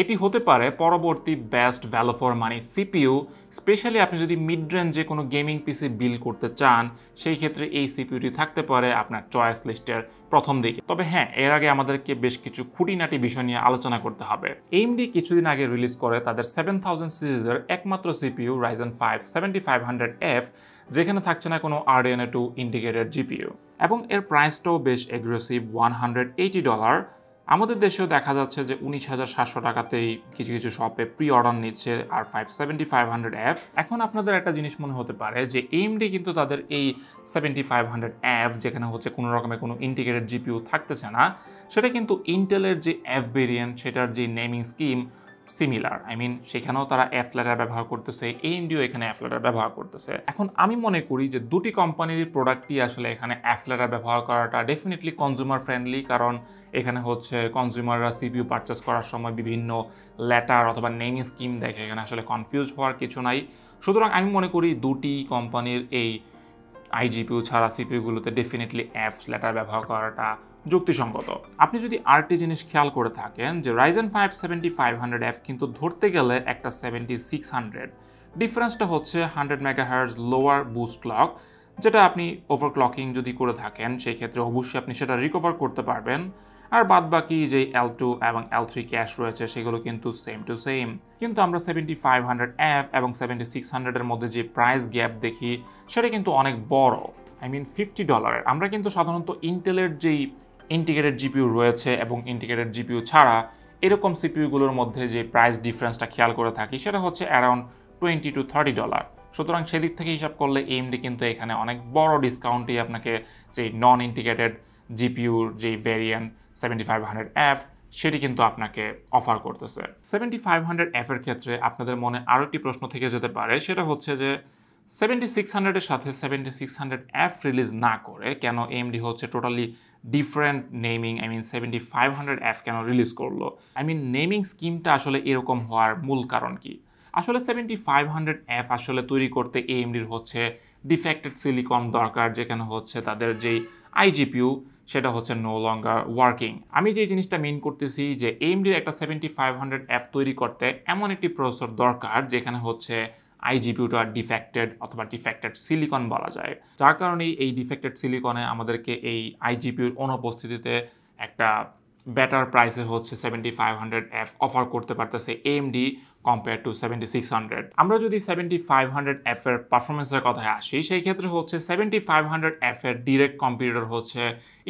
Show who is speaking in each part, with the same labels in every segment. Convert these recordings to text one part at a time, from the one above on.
Speaker 1: এটি হতে পারে পরবর্তী best value for money CPU specially আপনি যদি মিড রেঞ্জে কোনো গেমিং পিসি বিল করতে চান সেই ক্ষেত্রে এই সিপিউটি থাকতে পারে আপনার চয়েস লিস্টের প্রথম দিকে তবে হ্যাঁ এর আগে আমাদেরকে বেশ কিছু খুঁটিনাটি বিষয় নিয়ে আলোচনা করতে হবে এমডি কিছুদিন আগে রিলিজ করে তাদের সেভেন থাউজেন্ড সিরিজের একমাত্র CPU Ryzen five seventy five hundred F যেখানে থাকছে না কোনো আরডিএনএ টু ইন্ডিকেটেড জিপিইউ এবং এর প্রাইসটাও বেশ aggressive one hundred eighty dollar আমাদের দেশেও দেখা যাচ্ছে যে উনিশ হাজার সাতশো টাকাতেই কিছু কিছু শপে প্রি অর্ডার নিচ্ছে R five seventy five hundred F এখন আপনাদের একটা জিনিস মনে হতে পারে যে এমডি কিন্তু তাদের এই সেভেন্টি ফাইভ হান্ড্রেড অ্যাপ যেখানে হচ্ছে কোনো রকমের কোনো ইন্টিগ্রেটেড জিপিউ থাকতেছে না সেটা কিন্তু ইন্টেলের যে অ্যাপ ভেরিয়েন্ট সেটার যে naming scheme similar I mean সেখানেও তারা অ্যাপ লেটার ব্যবহার করতেছে এএমডিও এখানে অ্যাফ লেটার ব্যবহার করতেছে এখন আমি মনে করি যে দুটি কোম্পানির প্রোডাক্টই আসলে এখানে অ্যাফ লেটার ব্যবহার করাটা ডেফিনেটলি কনজিউমার ফ্রেন্ডলি কারণ এখানে হচ্ছে কনজিউমাররা সিপিউ পারচেস করার সময় বিভিন্ন লেটার অথবা নেম স্কিম দেখে এখানে আসলে কনফিউজ হওয়ার কিছু নাই সুতরাং আমি মনে করি দুটি কোম্পানির এই আইজিপিউ ছাড়া সিপিউগুলোতে ডেফিনেটলি অ্যাপস লেটার ব্যবহার করাটা যুক্তিসঙ্গত আপনি যদি আরেকটি জিনিস খেয়াল করে থাকেন যে Ryzen five seventy five hundred F কিন্তু ধরতে গেলে একটা সেভেন্টি সিক্স হান্ড্রেড ডিফারেন্সটা হচ্ছে hundred megahertz lower boost clock যেটা আপনি ওভার ক্লকিং যদি করে থাকেন সেই ক্ষেত্রে অবশ্যই আপনি সেটা রিকভার করতে পারবেন আর বাদ বাকি যে এল টু এবং এল থ্রি ক্যাশ রয়েছে সেগুলো কিন্তু সেম টু সেম কিন্তু আমরা সেভেন্টি ফাইভ হান্ড্রেড এফ এবং সেভেন্টি সিক্স হান্ড্রেডের মধ্যে যে প্রাইস গ্যাপ দেখি সেটা কিন্তু অনেক বড় আই মিন ফিফটি ডলারের আমরা কিন্তু সাধারণত ইন্টেলের যেই ইন্টিগ্রেটেড জিপিউ রয়েছে এবং ইন্টিগ্রেটেড জিপিউ ছাড়া এরকম সিপিউগুলোর মধ্যে যে প্রাইস ডিফারেন্সটা খেয়াল করে থাকি সেটা হচ্ছে around twenty two thirty dollar সুতরাং সেদিক থেকে হিসাব করলে এমডি কিন্তু এখানে অনেক বড় ডিসকাউন্টই আপনাকে যে নন ইন্টিগ্রেটেড জিপিউর যে variant seventy five hundred F সেটি কিন্তু আপনাকে অফার করতেছে সেভেন্টি ফাইভ হান্ড্রেড এফের ক্ষেত্রে আপনাদের মনে আরও একটি প্রশ্ন থেকে যেতে পারে সেটা হচ্ছে যে সেভেন্টি সিক্স হান্ড্রেডের সাথে seventy six hundred F release না করে কেন এমডি হচ্ছে totally different naming I mean seventy five hundred F কেন রিলিজ করলো আই মিন নেমিং স্কিমটা আসলে এরকম হওয়ার মূল কারণ কি আসলে সেভেন্টি ফাইভ হান্ড্রেড অ্যাপ আসলে তৈরি করতে এএমডির হচ্ছে ডিফেক্টেড সিলিকন দরকার যেখানে হচ্ছে তাদের যেই আইজিপিউ সেটা হচ্ছে নো লঙ্গার ওয়ার্কিং আমি যে জিনিসটা মেন করতেছি যে এমডির একটা সেভেন্টি ফাইভ হান্ড্রেড অ্যাপ তৈরি করতে এমন একটি প্রসেসর দরকার যেখানে হচ্ছে আইজিপিউটা ডিফেক্টেড অথবা ডিফেক্টেড সিলিকন বলা যায় যার কারণে এই ডিফেক্টেড সিলিকনে আমাদেরকে এই আইজিপিউর অনুপস্থিতিতে একটা বেটার প্রাইসে হচ্ছে seventy five hundred F offer করতে পারতেছে AMD compare to seventy six hundred আমরা যদি সেভেন্টি ফাইভ হান্ড্রেড এফ এর পারফরমেন্সের কথায় আসি সেই ক্ষেত্রে হচ্ছে সেভেন্টি ফাইভ হান্ড্রেড এফ এর ডিরেক্ট কম্পিউটার হচ্ছে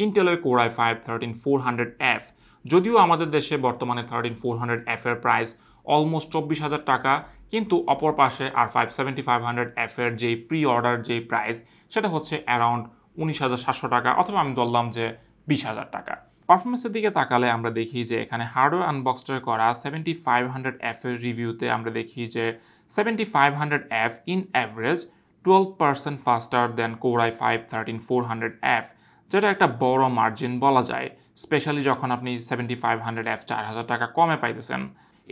Speaker 1: ইন্টেলের Core i five thirteen four hundred F যদিও আমাদের দেশে বর্তমানে থার্টিন ফোর হান্ড্রেড এফ এর প্রাইস অলমোস্ট চব্বিশ হাজার টাকা কিন্তু অপর পাশে R five seventy five hundred এফের যেই প্রি অর্ডার যেই প্রাইস সেটা হচ্ছে অ্যারাউন্ড উনিশ হাজার সাতশো টাকা অথবা আমি ধরলাম যে বিশ হাজার টাকা পারফরমেন্সের দিকে তাকালে আমরা দেখি যে এখানে হার্ডওয়্যার আনবক্সড করা সেভেন্টি ফাইভ হান্ড্রেড এফের রিভিউতে আমরা দেখি যে seventy five hundred F in average twelve percent faster than Core i five thirteen four hundred F যেটা একটা বড় মার্জিন বলা যায় স্পেশালি যখন আপনি সেভেন্টি ফাইভ হান্ড্রেড এফ চার হাজার টাকা কমে পাইতেছেন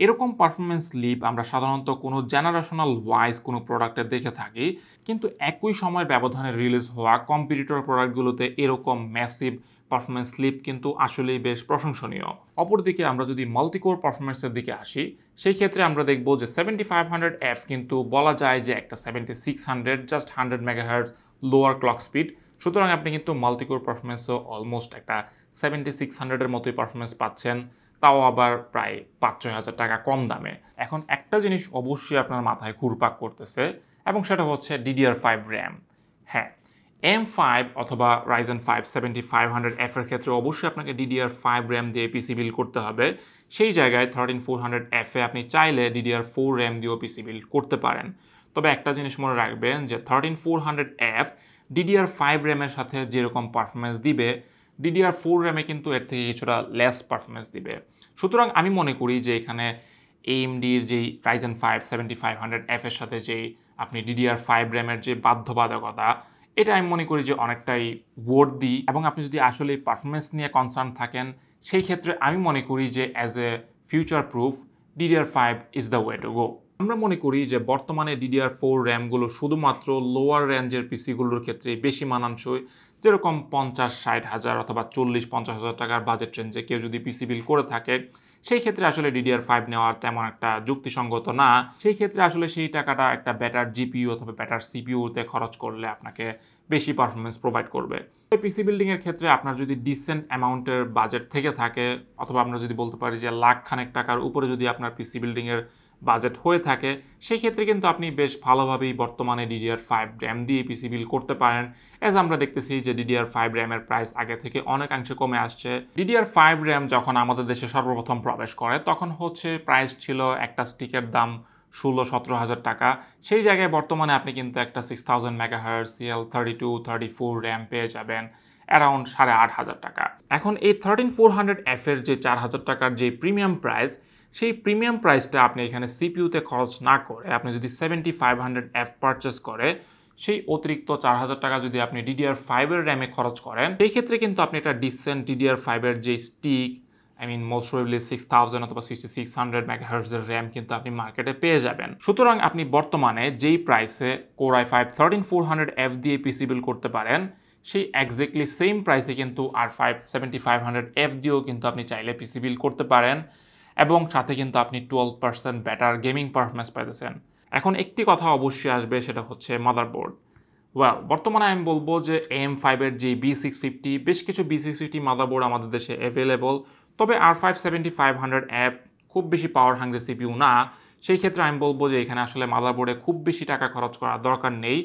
Speaker 1: এরকম পারফরমেন্স লিপ আমরা সাধারণত কোনো জেনারেশনাল ওয়াইজ কোনো প্রোডাক্টে দেখে থাকি কিন্তু একই সময় ব্যবধানে রিলিজ হওয়া কম্পিটিটর প্রোডাক্টগুলোতে এরকম ম্যাসিভ পারফরমেন্স স্লিপ কিন্তু আসলেই বেশ প্রশংসনীয় অপরদিকে আমরা যদি মাল্টিকোর পারফরমেন্সের দিকে আসি সেই ক্ষেত্রে আমরা দেখব যে সেভেন্টি ফাইভ হান্ড্রেড এফ কিন্তু বলা যায় যে একটা seventy six hundred just hundred megahertz lower clock speed সুতরাং আপনি কিন্তু মাল্টিকোর পারফরমেন্সও অলমোস্ট একটা সেভেন্টি সিক্স হান্ড্রেডের মতোই পারফরমেন্স পাচ্ছেন তাও আবার প্রায় পাঁচ ছয় হাজার টাকা কম দামে এখন একটা জিনিস অবশ্যই আপনার মাথায় ঘুরপাক করতেছে এবং সেটা হচ্ছে ডিডিআর ফাইভ র্যাম হ্যাঁ এম ফাইভ অথবা Ryzen five seventy five hundred এফের ক্ষেত্রে অবশ্যই আপনাকে ডিডিআর ফাইভ র্যাম দিয়ে পিসি বিল করতে হবে সেই জায়গায় থার্টিন ফোর হান্ড্রেড এফে আপনি চাইলে ডিডিআর ফোর র্যাম দিয়েও পিসি বিল করতে পারেন তবে একটা জিনিস মনে রাখবেন যে thirteen four hundred F DDR five র্যামের সাথে যেরকম পারফরমেন্স দিবে ডিডিআর ফোর র্যামে কিন্তু এর থেকে কিছুটা লেস পারফরমেন্স দিবে সুতরাং আমি মনে করি যে এখানে এমডির যেই Ryzen five seventy five hundred এফের সাথে যেই আপনি ডিডিআর ফাইভ র্যামের যে বাধ্যবাধকতা এটা আমি মনে করি যে অনেকটাই ওয়ার্ড দিই এবং আপনি যদি আসলে পারফরমেন্স নিয়ে কনসার্ন থাকেন সেই ক্ষেত্রে আমি মনে করি যে as a future proof DDR five is the way to go আমরা মনে করি যে বর্তমানে ডিডিআর ফোর র্যামগুলো শুধুমাত্র লোয়ার রেঞ্জের পিসিগুলোর ক্ষেত্রে বেশি মানানসই যেরকম পঞ্চাশ ষাট হাজার অথবা চল্লিশ পঞ্চাশ হাজার টাকার বাজেট রেঞ্জে কেউ যদি পিসি বিল করে থাকে সেই ক্ষেত্রে আসলে ডিডিআর ফাইভ নেওয়ার তেমন একটা যুক্তিসঙ্গত না সেই ক্ষেত্রে আসলে সেই টাকাটা একটা ব্যাটার জিপিউ অথবা ব্যাটার সিপিইউতে খরচ করলে আপনাকে বেশি পারফরমেন্স প্রোভাইড করবে পিসি বিল্ডিংয়ের ক্ষেত্রে আপনার যদি ডিসেন্ট অ্যামাউন্টের বাজেট থেকে থাকে অথবা আমরা যদি বলতে পারি যে লাখ খানেক টাকার উপরে যদি আপনার পিসি বিল্ডিংয়ের বাজেট হয়ে থাকে সেক্ষেত্রে কিন্তু আপনি বেশ ভালোভাবেই বর্তমানে ডিডিআর ফাইভ র্যাম দিয়ে পিসি বিল করতে পারেন এজ আমরা দেখতেছি যে ডিডিআর ফাইভ র্যামের প্রাইস আগে থেকে অনেকাংশে কমে আসছে ডিডিআর ফাইভ র্যাম যখন আমাদের দেশে সর্বপ্রথম প্রবেশ করে তখন হচ্ছে প্রাইস ছিল একটা স্টিকের দাম ষোলো সতেরো হাজার টাকা সেই জায়গায় বর্তমানে আপনি কিন্তু একটা six thousand megahertz CL thirty two thirty four RAM পেয়ে যাবেন অ্যারাউন্ড সাড়ে আট হাজার টাকা এখন এই থার্টিন ফোর হান্ড্রেড এফের যে চার হাজার টাকার যে প্রিমিয়াম প্রাইস সেই প্রিমিয়াম প্রাইসটা আপনি এখানে সিপিউতে খরচ না করে আপনি যদি seventy five hundred F purchase করে সেই অতিরিক্ত চার হাজার টাকা যদি আপনি ডিডিআর ফাইভের র্যামে খরচ করেন সেই ক্ষেত্রে কিন্তু আপনি একটা ডিসেন্ট ডিডিআর ফাইভের যে stick I mean most probably six thousand অথবা সিক্সটি সিক্স হান্ড্রেড মেগাহার্সের র্যাম কিন্তু আপনি মার্কেটে পেয়ে যাবেন সুতরাং আপনি বর্তমানে যেই প্রাইসে Core i five thirteen four hundred F দিয়ে পিসি বিল করতে পারেন সেই একজ্যাক্টলি সেম প্রাইসে কিন্তু R five seventy five hundred F দিয়েও কিন্তু আপনি চাইলে পিসি বিল করতে পারেন এবং সাথে কিন্তু আপনি twelve percent better gaming performance পাইতেছেন এখন একটি কথা অবশ্যই আসবে সেটা হচ্ছে মাদারবোর্ড ওয়েল বর্তমানে আমি বলবো যে এম ফাইভের যে বি সিক্স ফিফটি বেশ কিছু বি সিক্স ফিফটি মাদারবোর্ড আমাদের দেশে অ্যাভেলেবল তবে R five seventy five hundred F খুব বেশি পাওয়ার হাঙ্গ্রি সিপিউ না সেই ক্ষেত্রে আমি বলবো যে এখানে আসলে মাদারবোর্ডে খুব বেশি টাকা খরচ করার দরকার নেই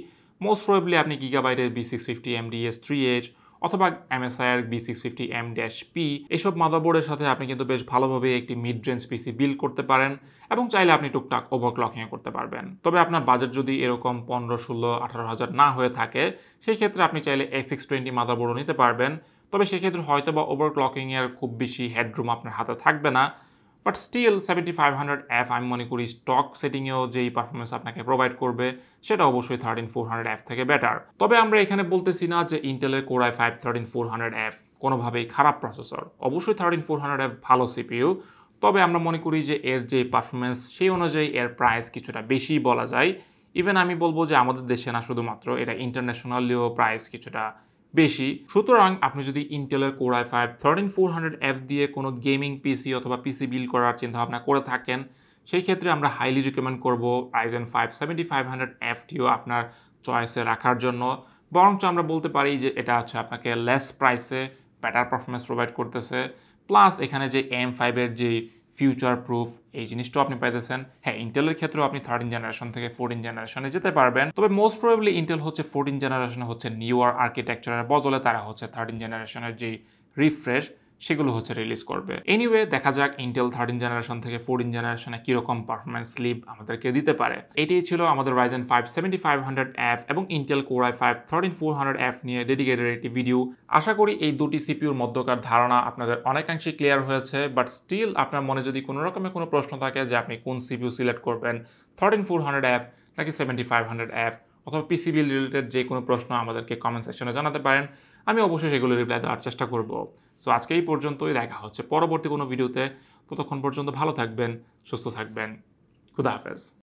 Speaker 1: মোস্ট প্রবলি আপনি গিগাবাইটের B six fifty MDS three H অথবা এমএসআইআর B six fifty M dash P এসব মাদারবোর্ডের সাথে আপনি কিন্তু বেশ ভালোভাবে একটি মিড রেঞ্জ পিসি বিল্ড করতে পারেন এবং চাইলে আপনি টুকটাক ওভারক্লকিংও করতে পারবেন তবে আপনার বাজেট যদি এরকম পনেরো ষোলো আঠারো হাজার না হয়ে থাকে সেই ক্ষেত্রে আপনি চাইলে এক্স সিক্স টোয়েন্টি মাদারবোর্ডও নিতে পারবেন তবে সেক্ষেত্রে হয়তো বা ওভারক্লকিংয়ের খুব বেশি হেডরুম আপনার হাতে থাকবে না but still seventy five hundred F আমি মনে করি স্টক সেটিংয়েও যেই পারফরমেন্স আপনাকে প্রোভাইড করবে সেটা অবশ্যই থার্টিন ফোর হান্ড্রেড অ্যাফ থেকে বেটার তবে আমরা এখানে বলতেছি না যে ইন্টেলের Core i five thirteen four hundred F কোনোভাবেই খারাপ প্রসেসর অবশ্যই থার্টিন ফোর হান্ড্রেড অ্যাপ ভালো সিপিইউ তবে আমরা মনে করি যে এর যে পারফরমেন্স সেই অনুযায়ী এর প্রাইস কিছুটা বেশি বলা যায় ইভেন আমি বলবো যে আমাদের দেশে না শুধুমাত্র এটা ইন্টারন্যাশনালিও প্রাইস কিছুটা বেশি সুতরাং আপনি যদি ইন্টেলের Core i five thirteen four hundred F দিয়ে কোনো গেমিং পিসি অথবা পিসি বিল করার চিন্তাভাবনা করে থাকেন সেই ক্ষেত্রে আমরা হাইলি রিকমেন্ড করবো Ryzen five seventy five hundred এফটিও আপনার চয়েসে রাখার জন্য বরঞ্চ আমরা বলতে পারি যে এটা হচ্ছে আপনাকে লেস প্রাইসে বেটার পারফরমেন্স প্রোভাইড করতেছে প্লাস এখানে যে এম ফাইভের যে ফিউচার প্রুফ এই জিনিসটাও আপনি পাইতেছেন হ্যাঁ ইন্টেলের ক্ষেত্রেও আপনি থার্টিন জেনারেশন থেকে ফোরটিন জেনারেশনে যেতে পারবেন তবে মোস্ট প্রবলি ইন্টেল হচ্ছে ফোরটিন জেনারেশনে হচ্ছে নিউয়ার আর্কিটেকচারের বদলে তারা হচ্ছে থার্টিন জেনারেশনের যে রিফ্রেশ সেগুলো হচ্ছে রিলিজ করবে এনিওয়ে দেখা যাক ইন্টেল থার্টিন জেনারেশন থেকে ফোরটিন জেনারেশনে কীরকম পারফরমেন্স স্লিপ আমাদেরকে দিতে পারে এটি ছিল আমাদের Ryzen five seventy five hundred F এবং Intel Core i five thirteen four hundred F নিয়ে ডেডিকেটেড একটি ভিডিও আশা করি এই দুটি সিপিউর মধ্যকার ধারণা আপনাদের অনেকাংশে ক্লিয়ার হয়েছে বাট স্টিল আপনার মনে যদি কোনো রকমের কোনো প্রশ্ন থাকে যে আপনি কোন সিপিউ সিলেক্ট করবেন থার্টিন ফোর হান্ড্রেড অ্যাপ নাকি সেভেন্টি ফাইভ হান্ড্রেড অ্যাপ অথবা পিসিবি রিলেটেড যে কোনো প্রশ্ন আমাদেরকে কমেন্ট সেকশনে জানাতে পারেন আমি অবশ্যই সেগুলো রিপ্লাই দেওয়ার চেষ্টা করবো সো আজকে এই পর্যন্তই দেখা হচ্ছে পরবর্তী কোনো ভিডিওতে ততক্ষণ পর্যন্ত ভালো থাকবেন সুস্থ থাকবেন খুদা হাফেজ